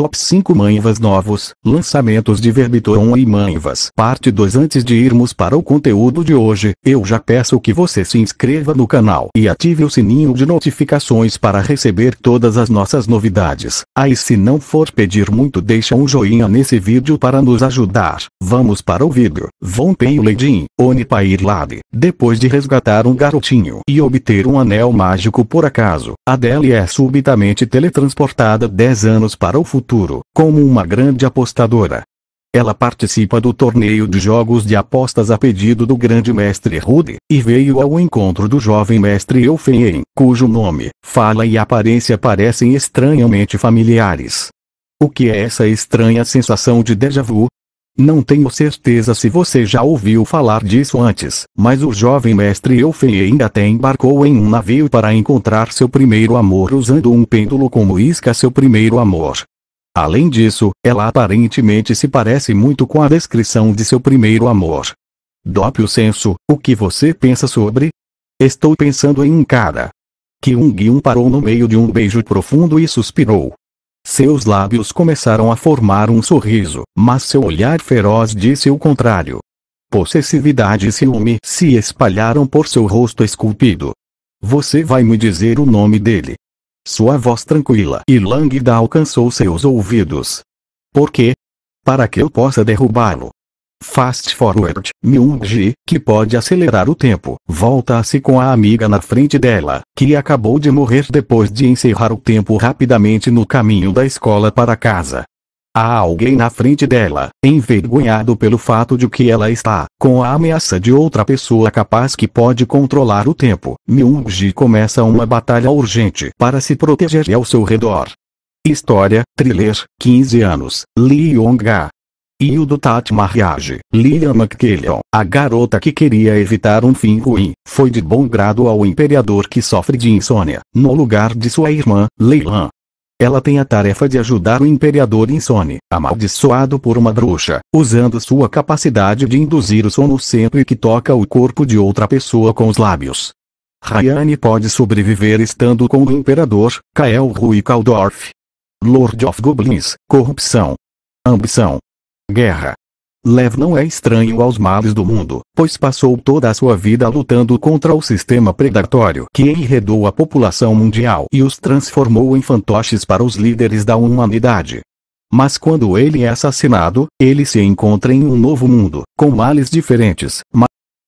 Top 5 Manivas Novos, Lançamentos de Verbitron e Manivas Parte 2 Antes de irmos para o conteúdo de hoje, eu já peço que você se inscreva no canal e ative o sininho de notificações para receber todas as nossas novidades. Aí se não for pedir muito deixa um joinha nesse vídeo para nos ajudar. Vamos para o vídeo. Von o Leidin, Onipair Lade. Depois de resgatar um garotinho e obter um anel mágico por acaso, Adele é subitamente teletransportada 10 anos para o futuro futuro como uma grande apostadora. Ela participa do torneio de jogos de apostas a pedido do grande mestre Rude, e veio ao encontro do jovem mestre Eufeien, cujo nome, fala e aparência parecem estranhamente familiares. O que é essa estranha sensação de déjà vu? Não tenho certeza se você já ouviu falar disso antes, mas o jovem mestre Eufeien até embarcou em um navio para encontrar seu primeiro amor usando um pêndulo como isca seu primeiro amor Além disso, ela aparentemente se parece muito com a descrição de seu primeiro amor. Dope o senso, o que você pensa sobre? Estou pensando em um cara. Kyung-Gyun parou no meio de um beijo profundo e suspirou. Seus lábios começaram a formar um sorriso, mas seu olhar feroz disse o contrário. Possessividade e ciúme se espalharam por seu rosto esculpido. Você vai me dizer o nome dele, sua voz tranquila e lânguida alcançou seus ouvidos. Por quê? Para que eu possa derrubá-lo. Fast forward, Myung-ji, que pode acelerar o tempo, volta-se com a amiga na frente dela, que acabou de morrer depois de encerrar o tempo rapidamente no caminho da escola para casa. Há alguém na frente dela, envergonhado pelo fato de que ela está, com a ameaça de outra pessoa capaz que pode controlar o tempo. Myung-ji começa uma batalha urgente para se proteger ao seu redor. História, thriller, 15 anos, Lee Yong-ga. Hildo Tat Mariage, Liam McKellion, a garota que queria evitar um fim ruim, foi de bom grado ao imperador que sofre de insônia, no lugar de sua irmã, Leilan. Ela tem a tarefa de ajudar o imperador insone, amaldiçoado por uma bruxa, usando sua capacidade de induzir o sono sempre que toca o corpo de outra pessoa com os lábios. Rayane pode sobreviver estando com o imperador, Kael Rui Kaldorf. Lord of Goblins, corrupção. Ambição. Guerra. Lev não é estranho aos males do mundo, pois passou toda a sua vida lutando contra o sistema predatório que enredou a população mundial e os transformou em fantoches para os líderes da humanidade. Mas quando ele é assassinado, ele se encontra em um novo mundo, com males diferentes,